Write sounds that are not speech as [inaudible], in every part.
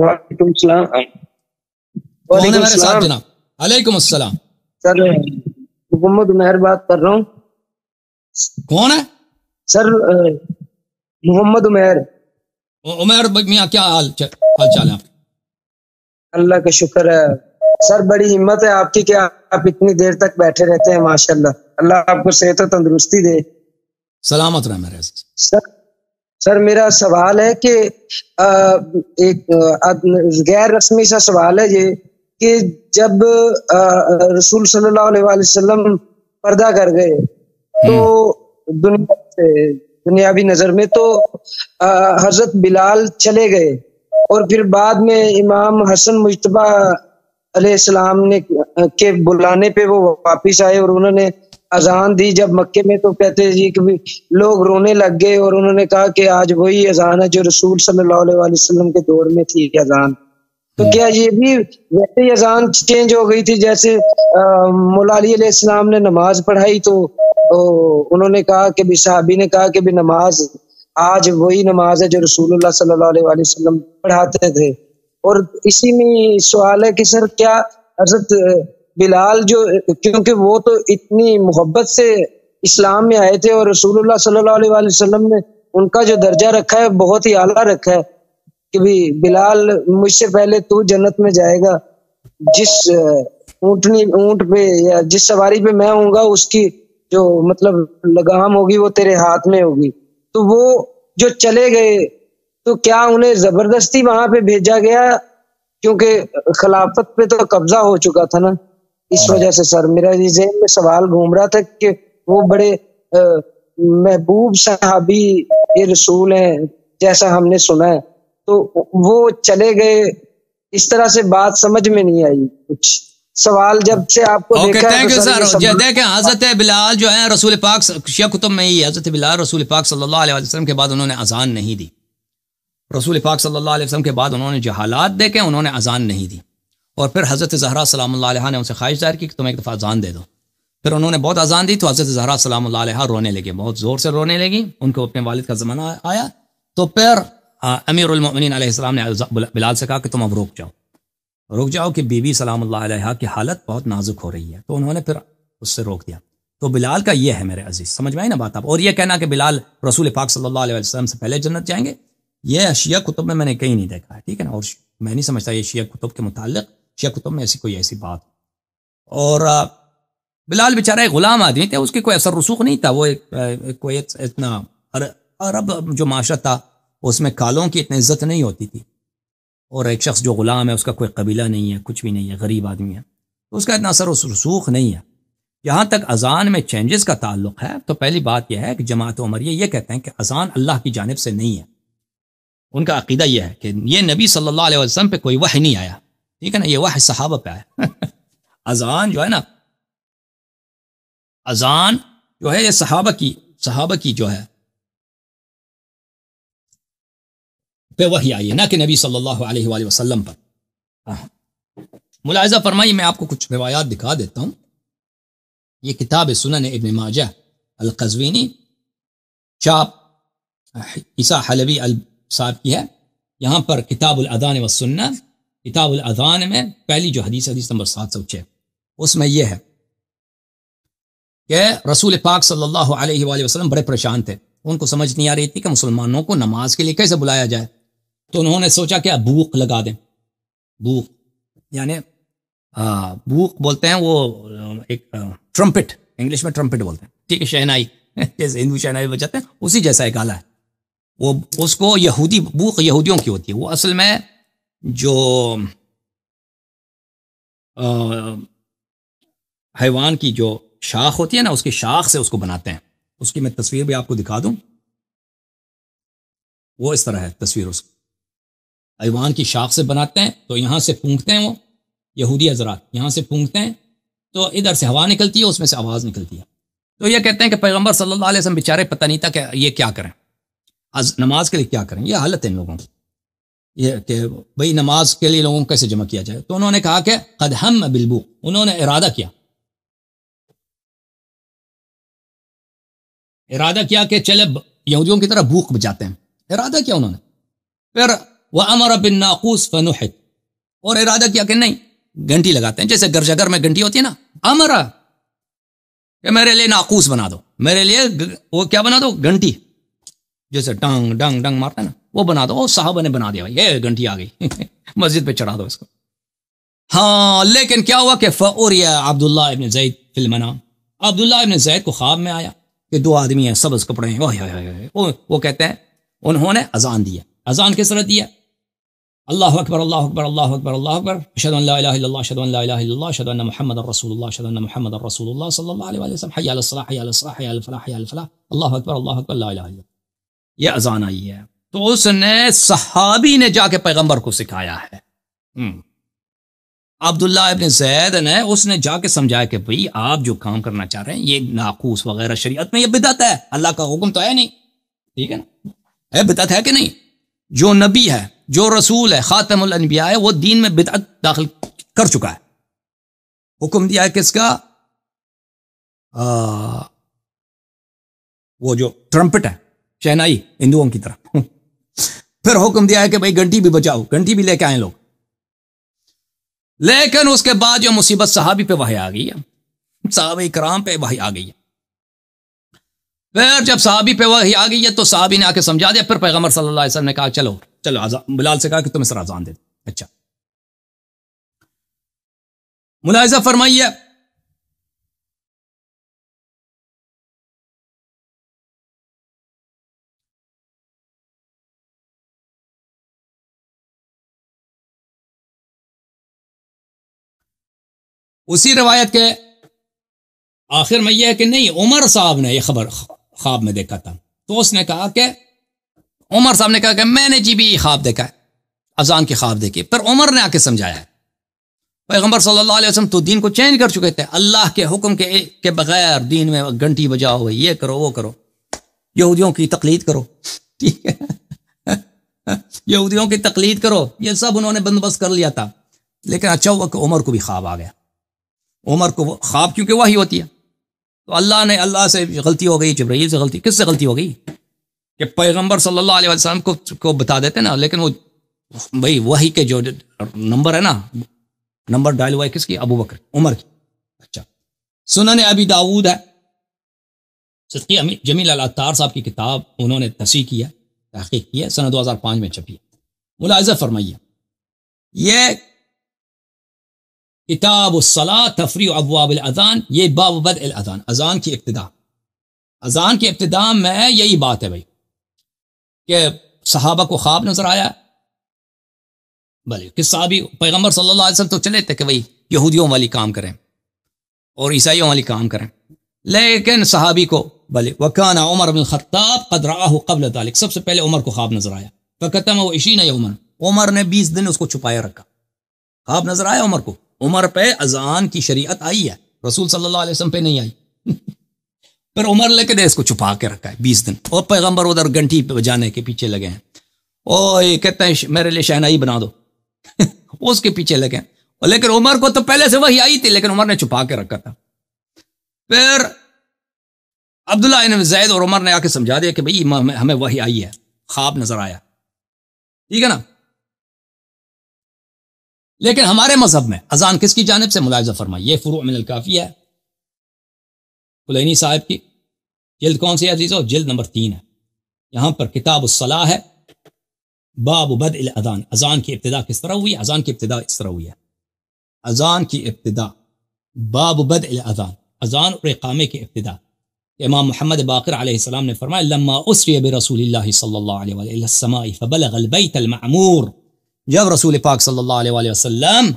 وعلیکم السلام جناب وعلیکم السلام سر محمد محمد عمیر عمیر کیا حال چال ہے اللہ کا شکر ہے سر بڑی ہمت ہے آپ کی کہ آپ اتنی دیر تک بیٹھے رہتے ہیں ماشاء اللہ اللہ آپ کو صحت و تندرستی دے سلامت میرے سر سر میرا سوال ہے کہ ایک غیر رسمی سا سوال ہے یہ کہ جب رسول صلی اللہ علیہ وسلم پردہ کر گئے تو دنیا دنیاوی نظر میں تو حضرت بلال چلے گئے اور پھر بعد میں امام حسن مجتبہ علیہ السلام نے کے بلانے پہ وہ واپس آئے اور انہوں نے اذان دی جب مکے میں تو کہتے جی کہ لوگ رونے لگ گئے اور انہوں نے کہا کہ آج وہی اذان ہے جو رسول صلی اللہ علیہ وسلم کے دور میں تھی اذان تو کیا یہ بھی ویسے اذان چینج ہو گئی تھی جیسے مولا علی علیہ السلام نے نماز پڑھائی تو انہوں نے کہا کہ صحابی نے کہا کہ بھی نماز آج وہی نماز ہے جو رسول اللہ صلی اللہ علیہ وسلم پڑھاتے تھے اور اسی میں سوال ہے کہ سر کیا حضرت بلال جو کیونکہ وہ تو اتنی محبت سے اسلام میں آئے تھے اور رسول اللہ صلی اللہ علیہ وآلہ وسلم نے ان کا جو درجہ رکھا ہے بہت ہی اعلیٰ رکھا ہے کہ بھی بلال مجھ سے پہلے تو جنت میں جائے گا جس اونٹنی اونٹ پہ یا جس سواری پہ میں ہوں گا اس کی جو مطلب لگام ہوگی وہ تیرے ہاتھ میں ہوگی تو وہ جو چلے گئے تو کیا انہیں زبردستی وہاں پہ بھیجا گیا کیونکہ خلافت پہ تو قبضہ ہو چکا تھا نا اس ہاں۔ وجہ سے سر میرا ذہن میں سوال گھوم رہا تھا کہ وہ بڑے محبوب صحابی یہ رسول ہیں جیسا ہم نے سنا ہے تو وہ چلے گئے اس طرح سے بات سمجھ میں نہیں آئی کچھ سوال جب سے آپ کو ہاں، دیکھا ہے دیکھیں حضرت بلال جو ہے رسول پاک شیعہ کتب میں حضرت بلال رسول پاک صلی اللہ علیہ وسلم کے بعد انہوں نے اذان نہیں دی رسول پاک صلی اللہ علیہ وسلم کے بعد انہوں نے جہالات دیکھے انہوں نے اذان نہیں دی اور پھر حضرت زہرا سلام اللہ علیہ نے ان سے خواہش ظاہر کی کہ تم ایک دفعہ اذان دے دو پھر انہوں نے بہت اذان دی تو حضرت زہرا سلام اللہ علیہ رونے لگے بہت زور سے رونے لگی ان کو اپنے والد کا زمانہ آیا تو پھر امیر المؤمنین علیہ السلام نے بلال سے کہا کہ تم اب روک جاؤ رک جاؤ کہ بی بی سلام اللہ علیہ کی حالت بہت نازک ہو رہی ہے تو انہوں نے پھر اس سے روک دیا تو بلال کا یہ ہے میرے عزیز سمجھ میں آئی نا بات آپ اور یہ کہنا کہ بلال رسول پاک صلی اللہ علیہ وسلم سے پہلے جنت جائیں گے یہ شیعہ کتب میں میں نے کہیں نہیں دیکھا ہے ٹھیک ہے نا اور میں نہیں سمجھتا یہ شیعہ کتب کے متعلق کتب میں ایسی کوئی ایسی بات اور بلال ایک غلام آدمی تھے اس کے کوئی اثر رسوخ نہیں تھا وہ کوئی اتنا عرب جو معاشرہ تھا اس میں کالوں کی اتنی عزت نہیں ہوتی تھی اور ایک شخص جو غلام ہے اس کا کوئی قبیلہ نہیں ہے کچھ بھی نہیں ہے غریب آدمی ہے تو اس کا اتنا اثر رسوخ نہیں ہے جہاں تک اذان میں چینجز کا تعلق ہے تو پہلی بات یہ ہے کہ جماعت عمریہ یہ کہتے ہیں کہ اذان اللہ کی جانب سے نہیں ہے ان کا عقیدہ یہ ہے کہ یہ نبی صلی اللہ علیہ وسلم پہ کوئی وحی نہیں آیا ٹھیک ہے نا یہ واحد صحابہ پہ آئے اذان جو ہے نا اذان جو ہے یہ صحابہ کی صحابہ کی جو ہے پہ وہی آئی ہے نہ کہ نبی صلی اللہ علیہ وآلہ وسلم پر ملاحظہ فرمائیے میں آپ کو کچھ روایات دکھا دیتا ہوں یہ کتاب سنن ابن ماجہ القزوینی چاپ عیسیٰ حلبی صاحب کی ہے یہاں پر کتاب الادان نے سننا کتاب الاذان میں پہلی جو حدیث حدیث نمبر سات سو چھ اس میں یہ ہے کہ رسول پاک صلی اللہ علیہ وآلہ وسلم بڑے پریشان تھے ان کو سمجھ نہیں آ رہی تھی کہ مسلمانوں کو نماز کے لیے کیسے بلایا جائے تو انہوں نے سوچا کہ بوق لگا دیں بوق یعنی بوق بولتے ہیں وہ ایک ٹرمپٹ انگلش میں ٹرمپٹ بولتے ہیں ٹھیک ہے شہنائی [laughs] جیسے ہندو شہنائی بچاتے ہیں اسی جیسا ایک آلہ ہے وہ اس کو یہودی بوق یہودیوں کی ہوتی ہے وہ اصل میں جو حیوان کی جو شاخ ہوتی ہے نا اس کی شاخ سے اس کو بناتے ہیں اس کی میں تصویر بھی آپ کو دکھا دوں وہ اس طرح ہے تصویر اس کی حیوان کی شاخ سے بناتے ہیں تو یہاں سے پھونکتے ہیں وہ یہودی حضرات یہاں سے پھونکتے ہیں تو ادھر سے ہوا نکلتی ہے اس میں سے آواز نکلتی ہے تو یہ کہتے ہیں کہ پیغمبر صلی اللہ علیہ وسلم بیچارے پتہ نہیں تھا کہ یہ کیا کریں آز نماز کے لیے کیا کریں یہ حالت ہے ان لوگوں کی یہ کہ بھئی نماز کے لیے لوگوں کو کیسے جمع کیا جائے تو انہوں نے کہا کہ قد ہم بلبو انہوں نے ارادہ کیا ارادہ کیا کہ چلے یہودیوں کی طرح بھوک بجاتے ہیں ارادہ کیا انہوں نے پھر امر بن ناقوس فنحد اور ارادہ کیا کہ نہیں گھنٹی لگاتے ہیں جیسے گرجا گھر میں گھنٹی ہوتی ہے نا امرا میرے لیے ناقوس بنا دو میرے لیے وہ کیا بنا دو گھنٹی جیسے ڈانگ ڈانگ ڈنگ مارتا نا وہ بنا دو صحابہ نے بنا دیا بھائی گھنٹی آ گئی [laughs] مسجد پہ چڑھا دو اس کو ہاں لیکن کیا ہوا کہ یا عبداللہ عبداللہ ابن ابن زید زید کو خواب میں آیا کہ دو آدمی ہیں سبز کپڑے ہیں وہ, کہتے ہیں انہوں نے اذان دیا اذان کس طرح دیا اللہ اکبر اللہ اکبر اللہ اکبر اللہ اکبر اشہد اشہد ان ان لا لا الہ الہ الا الا اللہ اللہ اشہد ان محمد رسول اللہ اشہد ان محمد رسول اللہ صلی اللہ علیہ وسلم حی حی حی حی علی علی علی الصلاح الصلاح الفلاح علی الفلاح اللہ اکبر اللہ اکبر لا الہ الا اللہ یہ اذان آئی ہے تو اس نے صحابی نے جا کے پیغمبر کو سکھایا ہے عبداللہ ابن زید نے نے اس جا کے سمجھایا کہ آپ جو کام کرنا چاہ رہے ہیں یہ ناقوس وغیرہ شریعت میں یہ بدعت ہے اللہ کا حکم تو ہے نہیں بدت ہے کہ نہیں جو نبی ہے جو رسول ہے خاتم الانبیاء ہے وہ دین میں بدعت داخل کر چکا ہے حکم دیا ہے کس کا وہ جو ٹرمپٹ ہے چینائی ہندوؤں کی طرح پھر حکم دیا ہے کہ بھائی گھنٹی بھی بچاؤ گھنٹی بھی لے کے آئے لوگ لیکن اس کے بعد جو مصیبت صحابی پہ وہی آ گئی ہے صحابی کرام پہ وہی آ گئی ہے پھر جب صحابی پہ وہی آ گئی ہے تو صحابی نے آ کے سمجھا دیا پھر پیغمبر صلی اللہ علیہ وسلم نے کہا چلو چلو بلال سے کہا کہ تمہیں سر آزان دے اچھا ملاحظہ فرمائیے اسی روایت کے آخر میں یہ ہے کہ نہیں عمر صاحب نے یہ خبر خواب میں دیکھا تھا تو اس نے کہا کہ عمر صاحب نے کہا کہ میں نے جی بھی یہ خواب دیکھا ہے اذان کے خواب دیکھے پر عمر نے آ کے سمجھایا ہے پیغمبر صلی اللہ علیہ وسلم تو دین کو چینج کر چکے تھے اللہ کے حکم کے بغیر دین میں گھنٹی بجاؤ یہ کرو وہ کرو یہودیوں کی تقلید کرو یہودیوں کی تقلید کرو یہ سب انہوں نے بندوبست کر لیا تھا لیکن اچھا ہوا کہ عمر کو بھی خواب آ گیا عمر کو وہ خواب کیونکہ وہی ہوتی ہے تو اللہ نے اللہ سے غلطی ہو گئی جبرائیل سے غلطی کس سے غلطی ہو گئی کہ پیغمبر صلی اللہ علیہ وسلم کو کو بتا دیتے نا لیکن وہ بھائی وہی کے جو نمبر ہے نا نمبر ڈائل ہوا ہے کس کی ابو بکر عمر کی اچھا سنن ابھی داود ہے جمیل اللہ تار صاحب کی کتاب انہوں نے تصحیح کیا تحقیق کیا سنہ دو ہزار پانچ میں ہے ملازم فرمائیے یہ کتاب الصلاة تفریح ابواب الاذان یہ باب الاذان اذان کی ابتدا اذان کے ابتدا میں یہی بات ہے بھائی کہ صحابہ کو خواب نظر آیا بھلے کس صحابی پیغمبر صلی اللہ علیہ وسلم تو چلے تھے کہ بھائی یہودیوں والی کام کریں اور عیسائیوں والی کام کریں لیکن صحابی کو بھلے وکانا عمر بن قبل سب سے پہلے عمر کو خواب نظر آیا فقتم و عشین عمر عمر نے بیس دن اس کو چھپایا رکھا خواب نظر آیا عمر کو عمر پہ اذان کی شریعت آئی ہے رسول صلی اللہ علیہ وسلم پہ نہیں آئی پھر عمر لے کے دے اس کو چھپا کے رکھا ہے بیس دن اور پیغمبر ادھر گھنٹی پہ بجانے کے پیچھے لگے ہیں کہتے ہیں میرے لیے شہنائی بنا دو [laughs] اس کے پیچھے لگے ہیں لیکن عمر کو تو پہلے سے وہی آئی تھی لیکن عمر نے چھپا کے رکھا تھا پھر عبداللہ زید اور عمر نے آ کے سمجھا دیا کہ بھائی ہمیں وہی آئی ہے خواب نظر آیا ٹھیک ہے نا لیکن ہمارے مذہب میں اذان کس کی جانب سے ملاحظہ فرمائی یہ فروع من الکافی ہے کلینی صاحب کی جلد کون سی عزیز ہو جلد نمبر تین ہے یہاں پر کتاب الصلاح ہے باب بد الاذان اذان کی ابتدا کس طرح ہوئی اذان کی ابتدا اس طرح ہوئی ہے اذان کی ابتدا باب بد الاذان اذان اور اقامے کی ابتدا امام محمد باقر علیہ السلام نے فرمایا لما اسری برسول اللہ اللہ صلی علیہ فبلغ البیت المعمور جب رسول پاک صلی اللہ علیہ وآلہ وسلم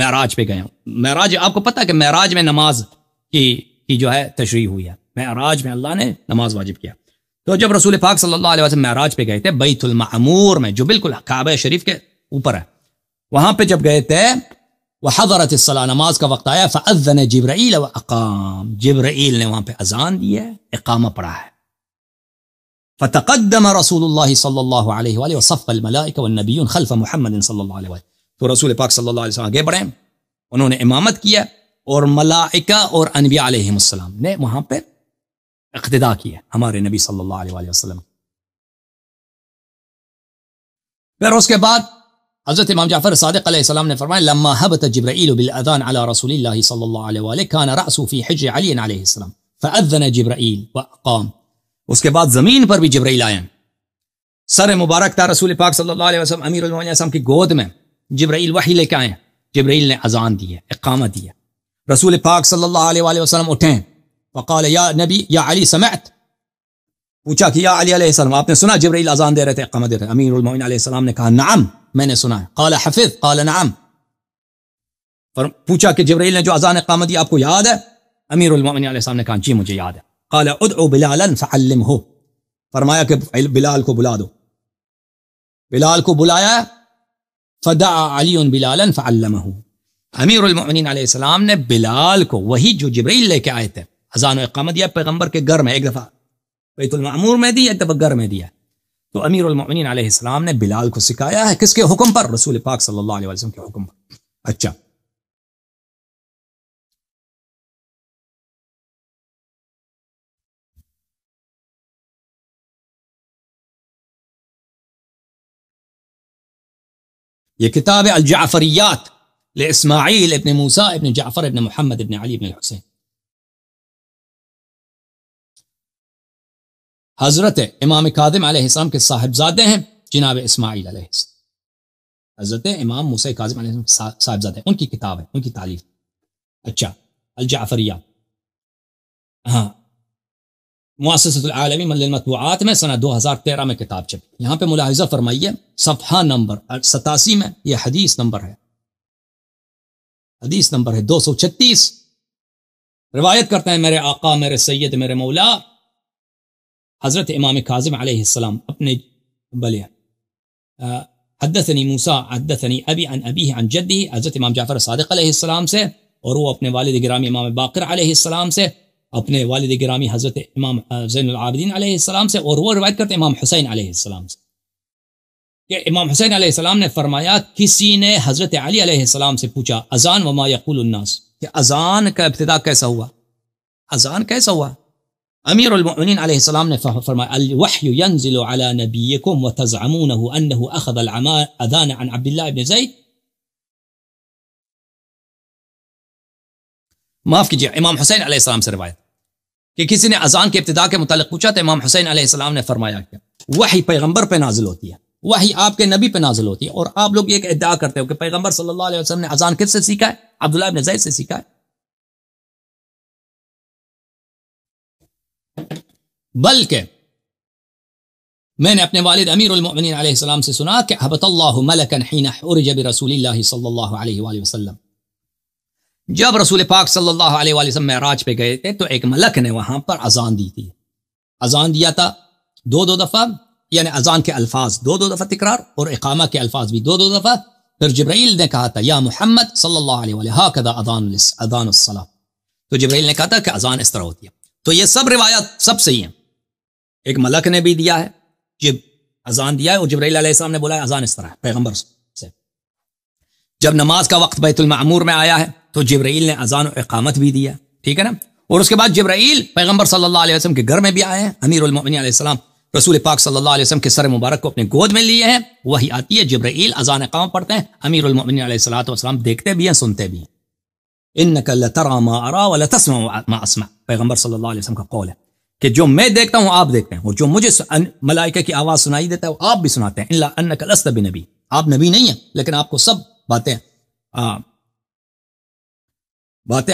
معراج پہ گئے معراج آپ کو پتا کہ معراج میں نماز کی کی جو ہے تشریح ہوئی ہے معراج میں اللہ نے نماز واجب کیا تو جب رسول پاک صلی اللہ علیہ وسلم معراج پہ گئے تھے بیت المعمور میں جو بالکل کعبہ شریف کے اوپر ہے وہاں پہ جب گئے تھے وہ حضرت حبرت نماز کا وقت آیا جبرائیل و اقام جبرائیل نے وہاں پہ اذان دی ہے اقامہ پڑھا ہے فتقدم رسول الله صلى الله عليه واله وصف الملائكه والنبيون خلف محمد صلى الله عليه واله تو رسول پاک صلى الله عليه وسلم آگے بڑھے انہوں نے امامت کیا اور ملائكه اور انبیاء علیہ السلام نے وہاں پر اقتداء کیا ہمارے نبی صلى الله عليه واله وسلم پھر اس کے بعد حضرت امام جعفر صادق علیہ السلام نے فرمایا لما هبت جبرائيل بالاذان على رسول الله صلى الله عليه واله كان راسه في حجر علي عليه السلام فاذن جبرائيل وقام اس کے بعد زمین پر بھی جبرائیل آئے سر مبارک تھا رسول پاک صلی اللہ علیہ وسلم امیر وسلم کی گود میں جبرائیل لے کے آئے جبرائیل نے اذان دی ہے اقامہ دی ہے رسول پاک صلی اللہ علیہ وآلہ وسلم اٹھے نبی یا علی سمعت پوچھا کہ یا علی علیہ السلام آپ نے سنا جبرائیل اذان دے رہے تھے اقامہ دے رہے امیر المعین علیہ السلام نے کہا نعم میں نے سنا ہے قال حفظ قال نعم پوچھا کہ جبرائیل نے جو اذان اقامہ دی آپ کو یاد ہے امیر علیہ السلام نے کہا جی مجھے یاد ہے قال ادعو بلالا فعلم ہو فرمایا کہ بلال کو بلا دو بلال کو بلایا فدا علی بلال فعلم ہو امیر المعنین علیہ السلام نے بلال کو وہی جو جبرائیل لے کے آئے تھے اذان و اقامت دیا پیغمبر کے گھر میں ایک دفعہ بیت المعمور میں دی ایک دفعہ گھر میں دیا تو امیر المعنین علیہ السلام نے بلال کو سکھایا ہے کس کے حکم پر رسول پاک صلی اللہ علیہ وسلم کے حکم پر اچھا یہ کتاب ہے الجعفریات اسماعیل محمد ابن ابن علی حضرت امام قادم علیہ السلام کے صاحبزادے ہیں جناب اسماعیل علیہ السلام حضرت امام موسیٰ کاظم علیہ السلام صاحبزادے ہیں ان کی کتاب ہے ان کی تعلیف اچھا الجعفریات ہاں مؤسسۃ العالمی میں سنہ دو ہزار تیرہ میں کتاب چھپی یہاں پہ ملاحظہ فرمائیے صفحہ نمبر ستاسی میں یہ حدیث نمبر ہے حدیث نمبر ہے دو سو چھتیس روایت کرتے ہیں میرے آقا میرے سید میرے مولا حضرت امام کاظم علیہ السلام اپنے بلے حدثنی حدت حدثنی ابی عن عنی عن جدی حضرت امام جعفر صادق علیہ السلام سے اور وہ اپنے والد گرامی امام باقر علیہ السلام سے اپنے والد گرامی حضرت امام زین العابدین علیہ السلام سے اور وہ روایت کرتے امام حسین علیہ السلام سے کہ امام حسین علیہ السلام نے فرمایا کسی نے حضرت علی علیہ السلام سے پوچھا اذان وما یقول الناس کہ اذان کا ابتدا کیسا ہوا اذان کیسا ہوا امیر المؤمنین علیہ السلام نے فرمایا الوحی ينزل على وتزعمونه انه اخذ عن عبد الله بن زید معاف کیجیے امام حسین علیہ السلام سے روایت کہ کسی نے اذان کے ابتدا کے متعلق پوچھا تو امام حسین علیہ السلام نے فرمایا کیا وہی پیغمبر پہ نازل ہوتی ہے وہی آپ کے نبی پہ نازل ہوتی ہے اور آپ لوگ یہ ایک کرتے ہو کہ پیغمبر صلی اللہ علیہ وسلم نے اذان کس سے سیکھا ہے عبداللہ ابن زید سے سیکھا ہے بلکہ میں نے اپنے والد امیر المؤمنین علیہ السلام سے سنا کہ حبت اللہ اللہ اللہ حین حرج برسول صلی علیہ وآلہ وسلم جب رسول پاک صلی اللہ علیہ وآلہ وسلم معراج پہ گئے تھے تو ایک ملک نے وہاں پر اذان دی تھی اذان دیا تھا دو دو دفعہ یعنی اذان کے الفاظ دو دو دفعہ تکرار اور اقامہ کے الفاظ بھی دو دو دفعہ پھر جبرائیل نے کہا تھا یا محمد صلی اللہ علیہ وآلہ ہاکدا اذان اذان السلام تو جبرائیل نے کہا تھا کہ اذان اس طرح ہوتی ہے تو یہ سب روایات سب صحیح ہیں ایک ملک نے بھی دیا ہے جب اذان دیا ہے اور جبرائیل علیہ السلام نے بولا ہے اذان اس طرح ہے پیغمبر سے جب نماز کا وقت بیت المعمور میں آیا ہے تو جبرائیل نے اذان و اقامت بھی دیا ٹھیک ہے نا اور اس کے بعد جبرائیل پیغمبر صلی اللہ علیہ وسلم کے گھر میں بھی آئے ہیں امیر المنی علیہ السلام رسول پاک صلی اللہ علیہ وسلم کے سر مبارک کو اپنے گود میں لیے ہیں وہی آتی ہے جبرائیل اذان اقام پڑھتے ہیں امیر المنی علیہ السلّۃ دیکھتے بھی ہیں سنتے بھی ہیں پیغمبر صلی اللہ علیہ وسلم کا قول ہے کہ جو میں دیکھتا ہوں آپ دیکھتے ہیں اور جو مجھے ملائکہ کی آواز سنائی دیتا ہے وہ آپ بھی سناتے ہیں آپ نبی نہیں ہیں لیکن آپ کو سب باتیں Bon, bah, t'es